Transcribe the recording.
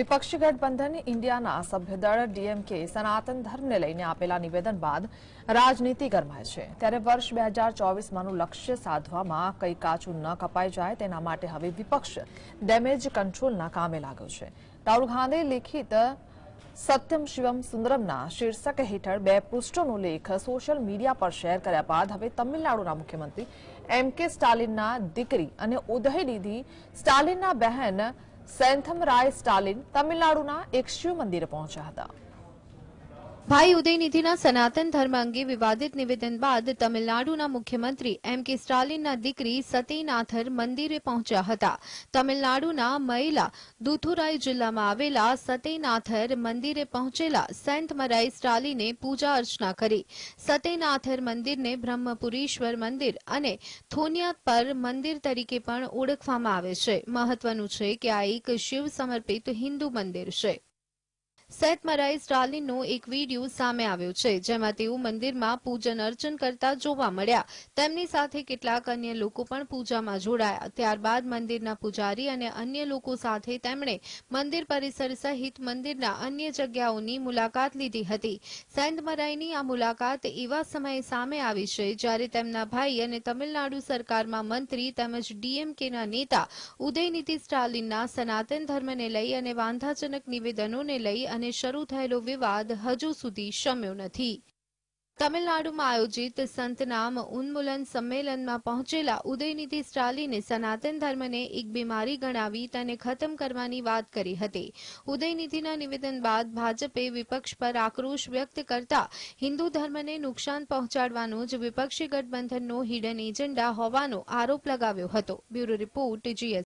વિપક્ષી ગઠબંધન ઇન્ડિયાના સભ્યદળ ડીએમકે સનાતન ધર્મને લઈને આપેલા નિવેદન બાદ રાજનીતિ ગરમાય છે ત્યારે વર્ષ બે હજાર ચોવીસમાંનું લક્ષ્ય સાધવામાં કંઈ કાચું ન કપાઈ જાય તેના માટે હવે વિપક્ષ ડેમેજ કંટ્રોલના કામે લાગ્યો છે રાહુલ ગાંધી લિખિત સત્યમ શિવમ સુંદરમના શીર્ષક હેઠળ બે પૃષ્ઠોનો લેખ સોશિયલ મીડિયા પર શેર કર્યા બાદ હવે તમિલનાડુના મુખ્યમંત્રી એમ કે સ્ટાલિનના દીકરી અને ઉદયનિધિ સ્ટાલિનના બહેન સેન્થમ રાય સ્ટાલિન તમિલનાડુના એક શિવ મંદિરે પહોંચ્યા હતા ભાઈ ઉદયનિધિના સનાતન ધર્મ અંગે વિવાદિત નિવેદન બાદ તમિલનાડુના મુખ્યમંત્રી એમ કે સ્ટાલિનના દીકરી સતીનાથર મંદિરે પહોંચ્યા હતા તમિલનાડુના મયલા દુથુરાઈ જિલ્લામાં આવેલા સતેનાથર મંદિરે પહોંચેલા સેન્ટ મરાઈ સ્ટાલિને પૂજા અર્ચના કરી સતેનાથર મંદિરને બ્રહ્મપુરીશ્વર મંદિર અને થોનિયાત પર મંદિર તરીકે પણ ઓળખવામાં આવે છે મહત્વનું છે કે આ એક શિવ સમર્પિત હિન્દુ મંદિર છે સેતમરાઈ સ્ટાલિનનો એક વિડીયો સામે આવ્યો છે જેમાં તેઓ મંદિરમાં પૂજન અર્ચન કરતા જોવા મળ્યા તેમની સાથે કેટલાક અન્ય લોકો પણ પૂજામાં જોડાયા ત્યારબાદ મંદિરના પૂજારી અને અન્ય લોકો સાથે તેમણે મંદિર પરિસર સહિત મંદિરના અન્ય જગ્યાઓની મુલાકાત લીધી હતી સેંતમરાઈની આ મુલાકાત એવા સમયે સામે આવી છે જ્યારે તેમના ભાઈ અને તમિલનાડુ સરકારમાં મંત્રી તેમજ ડીએમકેના નેતા ઉદયનિધિ સ્ટાલિનના સનાતન ધર્મને લઈ અને વાંધાજનક નિવેદનોને લઈ અને શરૂ થયેલો વિવાદ હજુ સુધી શમ્યો નથી તમિલનાડુમાં આયોજિત સંતનામ ઉન્મૂલન સંમેલનમાં પહોંચેલા ઉદયનિધિ સ્ટાલિને સનાતન ધર્મને એક બીમારી ગણાવી તેને ખતમ કરવાની વાત કરી હતી ઉદયનિધિના નિવેદન બાદ ભાજપે વિપક્ષ પર આક્રોશ વ્યક્ત કરતા હિન્દુ ધર્મને નુકસાન પહોંચાડવાનો જ વિપક્ષી ગઠબંધનનો હિડન એજન્ડા હોવાનો આરોપ લગાવ્યો હતો બ્યુરો રિપોર્ટ જીએસ